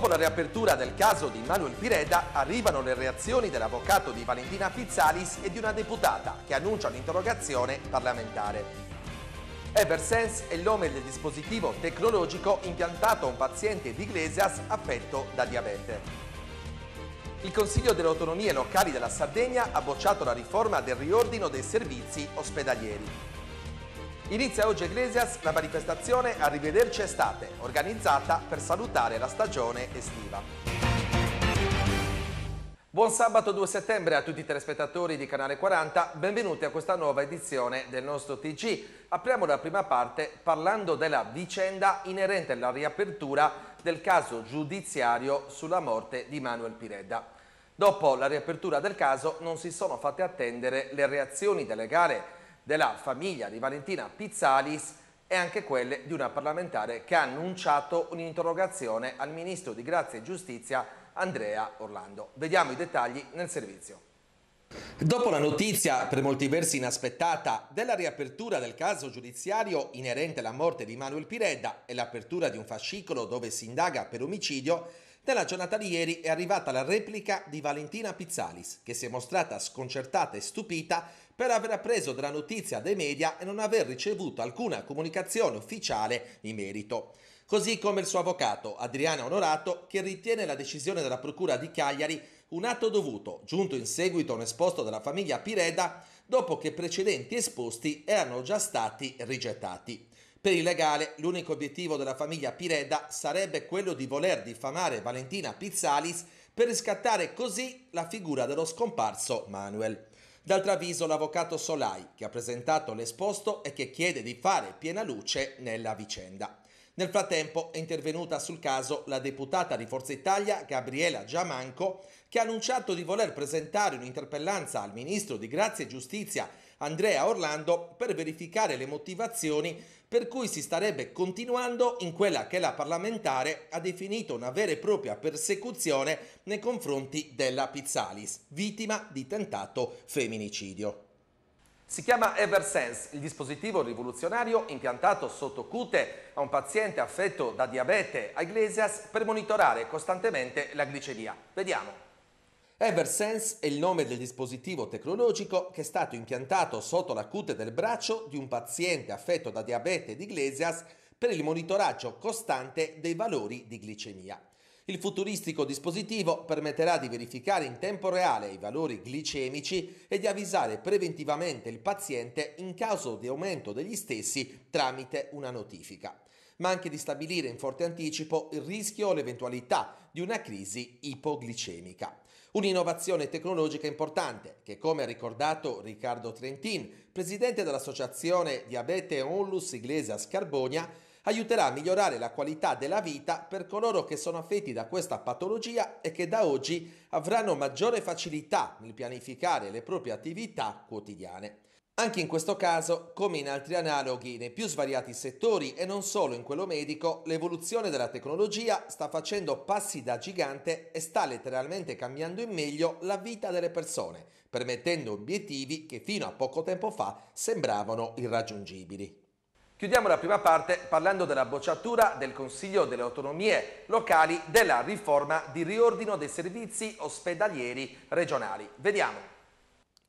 Dopo la riapertura del caso di Manuel Pireda, arrivano le reazioni dell'avvocato di Valentina Pizzalis e di una deputata che annuncia un'interrogazione parlamentare. Eversense è il nome del dispositivo tecnologico impiantato a un paziente di Iglesias affetto da diabete. Il Consiglio delle autonomie locali della Sardegna ha bocciato la riforma del riordino dei servizi ospedalieri. Inizia oggi a Iglesias la manifestazione Arrivederci Estate, organizzata per salutare la stagione estiva. Buon sabato 2 settembre a tutti i telespettatori di Canale 40, benvenuti a questa nuova edizione del nostro TG. Apriamo la prima parte parlando della vicenda inerente alla riapertura del caso giudiziario sulla morte di Manuel Piredda. Dopo la riapertura del caso non si sono fatte attendere le reazioni delle gare della famiglia di Valentina Pizzalis e anche quelle di una parlamentare che ha annunciato un'interrogazione al Ministro di Grazia e Giustizia Andrea Orlando. Vediamo i dettagli nel servizio. Dopo la notizia, per molti versi inaspettata, della riapertura del caso giudiziario inerente alla morte di Manuel Piredda e l'apertura di un fascicolo dove si indaga per omicidio, nella giornata di ieri è arrivata la replica di Valentina Pizzalis, che si è mostrata sconcertata e stupita per aver appreso della notizia dai media e non aver ricevuto alcuna comunicazione ufficiale in merito. Così come il suo avvocato Adriana Onorato, che ritiene la decisione della Procura di Cagliari un atto dovuto, giunto in seguito a un esposto della famiglia Pireda, dopo che precedenti esposti erano già stati rigettati. Per il legale, l'unico obiettivo della famiglia Piredda sarebbe quello di voler diffamare Valentina Pizzalis per riscattare così la figura dello scomparso Manuel. D'altro avviso l'avvocato Solai, che ha presentato l'esposto e che chiede di fare piena luce nella vicenda. Nel frattempo è intervenuta sul caso la deputata di Forza Italia Gabriela Giamanco, che ha annunciato di voler presentare un'interpellanza al ministro di Grazia e Giustizia Andrea Orlando per verificare le motivazioni per cui si starebbe continuando in quella che la parlamentare ha definito una vera e propria persecuzione nei confronti della Pizzalis, vittima di tentato femminicidio. Si chiama Eversense, il dispositivo rivoluzionario impiantato sotto cute a un paziente affetto da diabete a Iglesias per monitorare costantemente la glicemia. Vediamo. Eversense è il nome del dispositivo tecnologico che è stato impiantato sotto la cute del braccio di un paziente affetto da diabete di Iglesias per il monitoraggio costante dei valori di glicemia. Il futuristico dispositivo permetterà di verificare in tempo reale i valori glicemici e di avvisare preventivamente il paziente in caso di aumento degli stessi tramite una notifica ma anche di stabilire in forte anticipo il rischio o l'eventualità di una crisi ipoglicemica. Un'innovazione tecnologica importante che, come ha ricordato Riccardo Trentin, presidente dell'associazione Diabete Onlus Iglesia Scarbogna, aiuterà a migliorare la qualità della vita per coloro che sono affetti da questa patologia e che da oggi avranno maggiore facilità nel pianificare le proprie attività quotidiane. Anche in questo caso, come in altri analoghi nei più svariati settori e non solo in quello medico, l'evoluzione della tecnologia sta facendo passi da gigante e sta letteralmente cambiando in meglio la vita delle persone, permettendo obiettivi che fino a poco tempo fa sembravano irraggiungibili. Chiudiamo la prima parte parlando della bocciatura del Consiglio delle autonomie locali della riforma di riordino dei servizi ospedalieri regionali. Vediamo.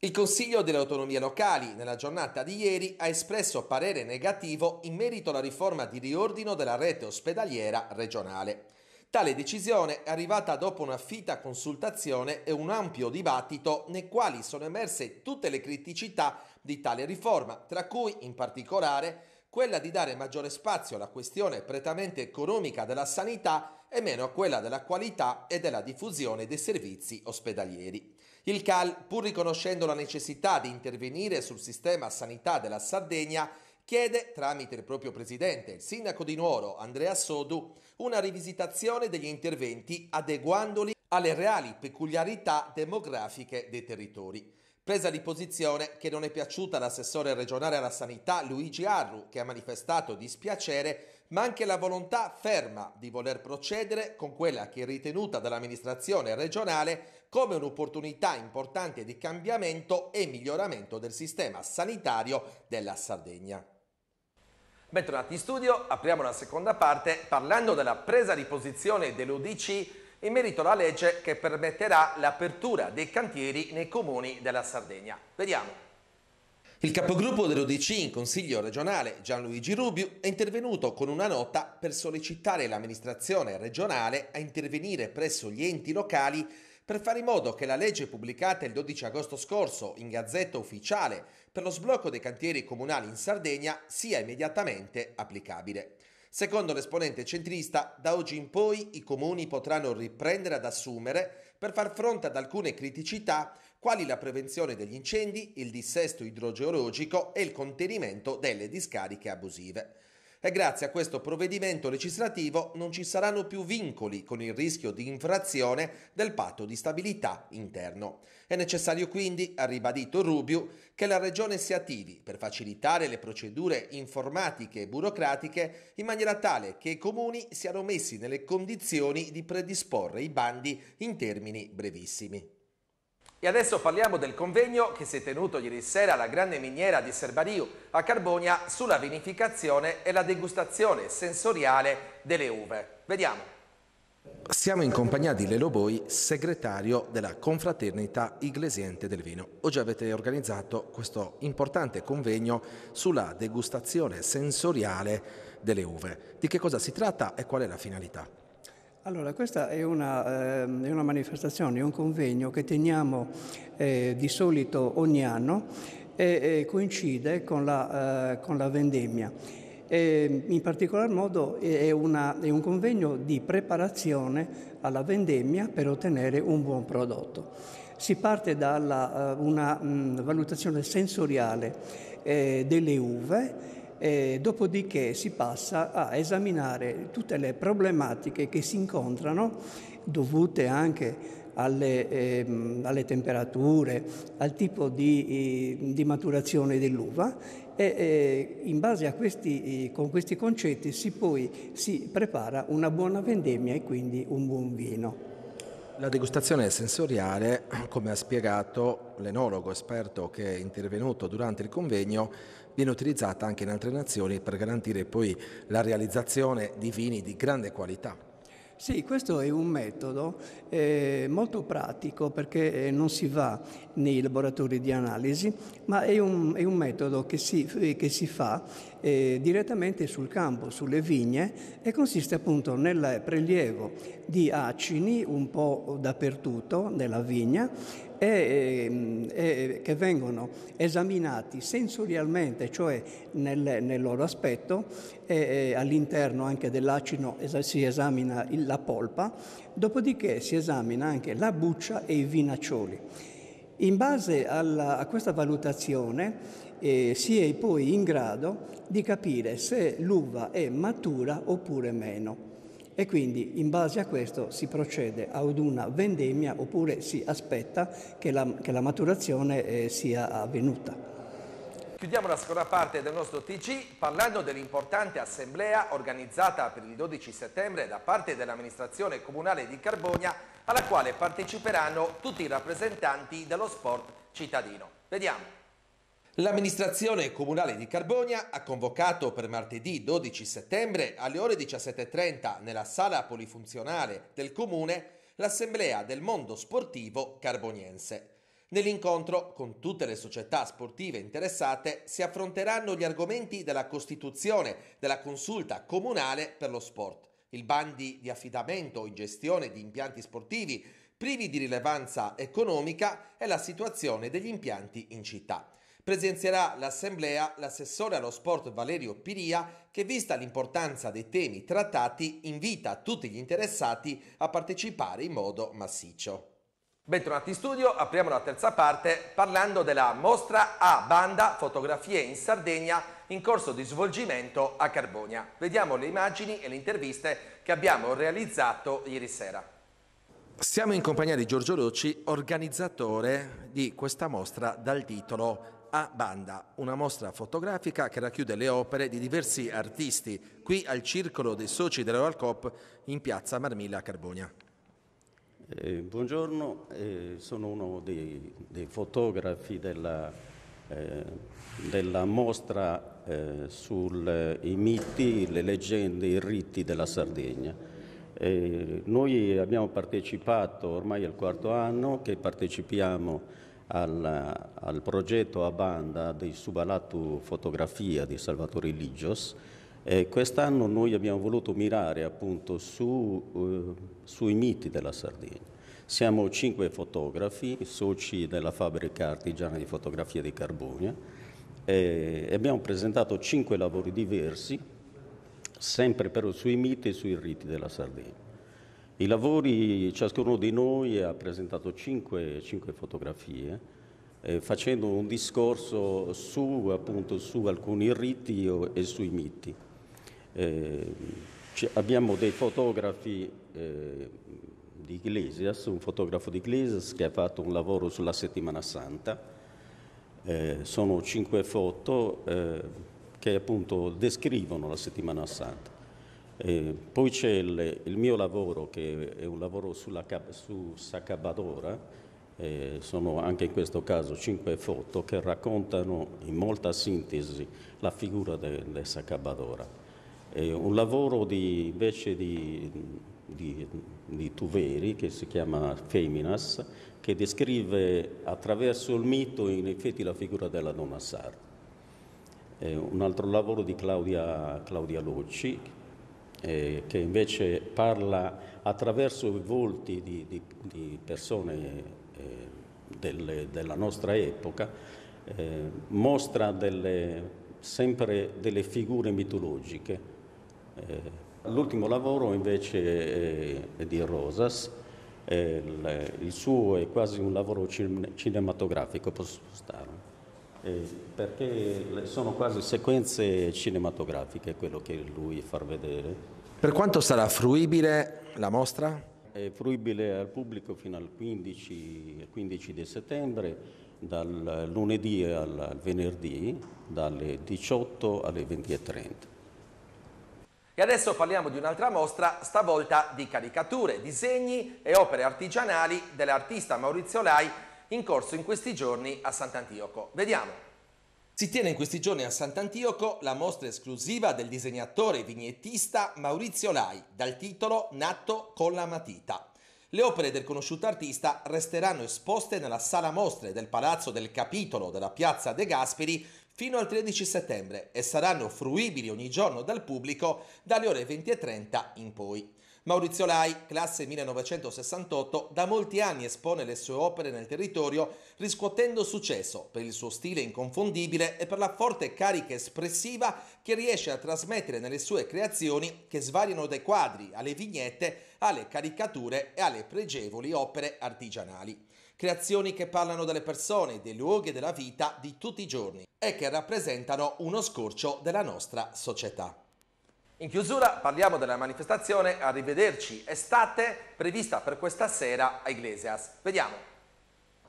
Il Consiglio delle autonomie locali nella giornata di ieri ha espresso parere negativo in merito alla riforma di riordino della rete ospedaliera regionale. Tale decisione è arrivata dopo una fitta consultazione e un ampio dibattito nei quali sono emerse tutte le criticità di tale riforma, tra cui in particolare quella di dare maggiore spazio alla questione prettamente economica della sanità e meno a quella della qualità e della diffusione dei servizi ospedalieri. Il CAL, pur riconoscendo la necessità di intervenire sul sistema sanità della Sardegna, chiede, tramite il proprio presidente, il sindaco di Nuoro, Andrea Sodu, una rivisitazione degli interventi adeguandoli alle reali peculiarità demografiche dei territori. Presa di posizione che non è piaciuta all'assessore regionale alla sanità Luigi Arru, che ha manifestato dispiacere, ma anche la volontà ferma di voler procedere con quella che è ritenuta dall'amministrazione regionale come un'opportunità importante di cambiamento e miglioramento del sistema sanitario della Sardegna. Bentornati in studio, apriamo la seconda parte parlando della presa di posizione dell'UDC in merito alla legge che permetterà l'apertura dei cantieri nei comuni della Sardegna. Vediamo. Il capogruppo dell'ODC in Consiglio regionale Gianluigi Rubio è intervenuto con una nota per sollecitare l'amministrazione regionale a intervenire presso gli enti locali per fare in modo che la legge pubblicata il 12 agosto scorso in Gazzetta Ufficiale per lo sblocco dei cantieri comunali in Sardegna sia immediatamente applicabile. Secondo l'esponente centrista, da oggi in poi i comuni potranno riprendere ad assumere per far fronte ad alcune criticità quali la prevenzione degli incendi, il dissesto idrogeologico e il contenimento delle discariche abusive e grazie a questo provvedimento legislativo non ci saranno più vincoli con il rischio di infrazione del patto di stabilità interno. È necessario quindi, ha ribadito Rubio, che la Regione si attivi per facilitare le procedure informatiche e burocratiche in maniera tale che i comuni siano messi nelle condizioni di predisporre i bandi in termini brevissimi. E adesso parliamo del convegno che si è tenuto ieri sera alla grande miniera di Serbariu a Carbonia sulla vinificazione e la degustazione sensoriale delle uve. Vediamo. Siamo in compagnia di Lelo Boi, segretario della Confraternita Iglesiente del Vino. Oggi avete organizzato questo importante convegno sulla degustazione sensoriale delle uve. Di che cosa si tratta e qual è la finalità? Allora, questa è una, eh, è una manifestazione, è un convegno che teniamo eh, di solito ogni anno e, e coincide con la, eh, con la vendemmia. E in particolar modo è, una, è un convegno di preparazione alla vendemmia per ottenere un buon prodotto si parte da eh, una mm, valutazione sensoriale eh, delle uve e dopodiché si passa a esaminare tutte le problematiche che si incontrano dovute anche alle, ehm, alle temperature, al tipo di, di maturazione dell'uva e eh, in base a questi, con questi concetti si poi si prepara una buona vendemmia e quindi un buon vino. La degustazione sensoriale, come ha spiegato l'enologo esperto che è intervenuto durante il convegno, viene utilizzata anche in altre nazioni per garantire poi la realizzazione di vini di grande qualità. Sì, questo è un metodo eh, molto pratico perché eh, non si va nei laboratori di analisi, ma è un, è un metodo che si, eh, che si fa eh, direttamente sul campo, sulle vigne e consiste appunto nel prelievo di acini un po' dappertutto nella vigna e, ehm, e, ehm, che vengono esaminati sensorialmente, cioè nel, nel loro aspetto, e, all'interno anche dell'acino si esamina il, la polpa, dopodiché si esamina anche la buccia e i vinaccioli. In base alla, a questa valutazione eh, si è poi in grado di capire se l'uva è matura oppure meno e quindi in base a questo si procede ad una vendemmia oppure si aspetta che la, che la maturazione eh, sia avvenuta. Chiudiamo la seconda parte del nostro TG parlando dell'importante assemblea organizzata per il 12 settembre da parte dell'amministrazione comunale di Carbogna alla quale parteciperanno tutti i rappresentanti dello sport cittadino. Vediamo. L'amministrazione comunale di Carbonia ha convocato per martedì 12 settembre alle ore 17.30 nella sala polifunzionale del comune l'assemblea del mondo sportivo carboniense. Nell'incontro con tutte le società sportive interessate si affronteranno gli argomenti della costituzione della consulta comunale per lo sport, il bandi di affidamento in gestione di impianti sportivi privi di rilevanza economica e la situazione degli impianti in città. Presenzierà l'assemblea l'assessore allo sport Valerio Piria che vista l'importanza dei temi trattati invita tutti gli interessati a partecipare in modo massiccio. Bentornati in studio, apriamo la terza parte parlando della mostra A Banda Fotografie in Sardegna in corso di svolgimento a Carbonia. Vediamo le immagini e le interviste che abbiamo realizzato ieri sera. Siamo in compagnia di Giorgio Rocci, organizzatore di questa mostra dal titolo a Banda, una mostra fotografica che racchiude le opere di diversi artisti, qui al Circolo dei Soci della Royal Cop in piazza Marmilla a Carbonia. Eh, buongiorno, eh, sono uno dei, dei fotografi della, eh, della mostra eh, sui eh, miti, le leggende, i riti della Sardegna. Eh, noi abbiamo partecipato, ormai al quarto anno che partecipiamo al, al progetto a banda di Subalatu Fotografia di Salvatore Ligios. Eh, quest'anno noi abbiamo voluto mirare appunto su, eh, sui miti della Sardegna. Siamo cinque fotografi, soci della fabbrica artigiana di fotografia di Carbonia e abbiamo presentato cinque lavori diversi, sempre però sui miti e sui riti della Sardegna. I lavori, ciascuno di noi ha presentato cinque, cinque fotografie eh, facendo un discorso su, appunto, su, alcuni riti e sui miti. Eh, abbiamo dei fotografi eh, di Iglesias, un fotografo di Iglesias che ha fatto un lavoro sulla settimana santa. Eh, sono cinque foto eh, che appunto descrivono la settimana santa. Eh, poi c'è il, il, mio lavoro che è un lavoro sulla, su Saccabadora, eh, sono anche in questo caso cinque foto che raccontano in molta sintesi la figura del de Sacabadora. Eh, un lavoro di, invece di, di, di, Tuveri che si chiama Feminas, che descrive attraverso il mito in effetti la figura della donna sarda. Eh, un altro lavoro di Claudia, Claudia Locci eh, che invece parla attraverso i volti di, di, di persone eh, delle, della nostra epoca, eh, mostra delle, sempre delle figure mitologiche. Eh, l'ultimo lavoro invece è, è di Rosas, il, il, suo è quasi un lavoro cinematografico, posso spostarlo eh, perché sono quasi sequenze cinematografiche quello che lui fa vedere. Per quanto sarà fruibile la mostra? È fruibile al pubblico fino al 15, 15 settembre dal lunedì al venerdì dalle 18 alle 20.30. E adesso parliamo di un'altra mostra, stavolta di caricature, disegni e opere artigianali dell'artista Maurizio Lai in corso in questi giorni a Sant'Antioco. Vediamo. Si tiene in questi giorni a Sant'Antioco la mostra esclusiva del disegnatore e vignettista Maurizio Lai, dal titolo Nato con la matita. Le opere del conosciuto artista resteranno esposte nella sala mostre del Palazzo del Capitolo della Piazza De Gasperi fino al 13 settembre e saranno fruibili ogni giorno dal pubblico dalle ore 20.30 in poi. Maurizio Lai, classe 1968, da molti anni espone le sue opere nel territorio riscuotendo successo per il suo stile inconfondibile e per la forte carica espressiva che riesce a trasmettere nelle sue creazioni che svariano dai quadri alle vignette, alle caricature e alle pregevoli opere artigianali. Creazioni che parlano delle persone, dei luoghi e della vita di tutti i giorni e che rappresentano uno scorcio della nostra società. In chiusura parliamo della manifestazione Arrivederci Estate prevista per questa sera a Iglesias. Vediamo.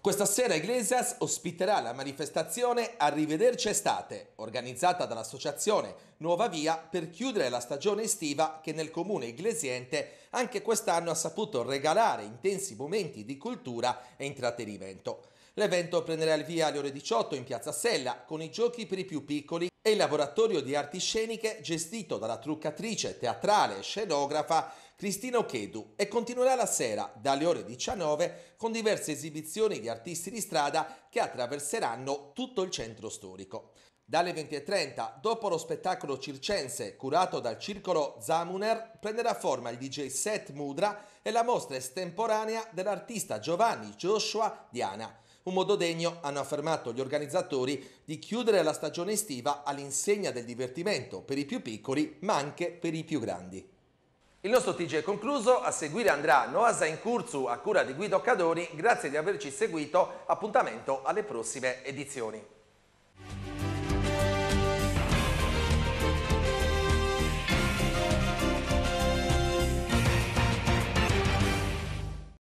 Questa sera Iglesias ospiterà la manifestazione Arrivederci Estate, organizzata dall'associazione Nuova Via per chiudere la stagione estiva che nel comune iglesiente anche quest'anno ha saputo regalare intensi momenti di cultura e intrattenimento. L'evento prenderà il via alle ore 18 in Piazza Sella con i giochi per i più piccoli e il laboratorio di arti sceniche gestito dalla truccatrice teatrale e scenografa Cristina Ochedu e continuerà la sera dalle ore 19 con diverse esibizioni di artisti di strada che attraverseranno tutto il centro storico. Dalle 20.30, dopo lo spettacolo circense curato dal circolo Zamuner, prenderà forma il DJ Seth Mudra e la mostra estemporanea dell'artista Giovanni Joshua Diana un modo degno, hanno affermato gli organizzatori, di chiudere la stagione estiva all'insegna del divertimento per i più piccoli ma anche per i più grandi. Il nostro TG è concluso, a seguire andrà Noasa in Curzu a cura di Guido Cadoni, grazie di averci seguito, appuntamento alle prossime edizioni.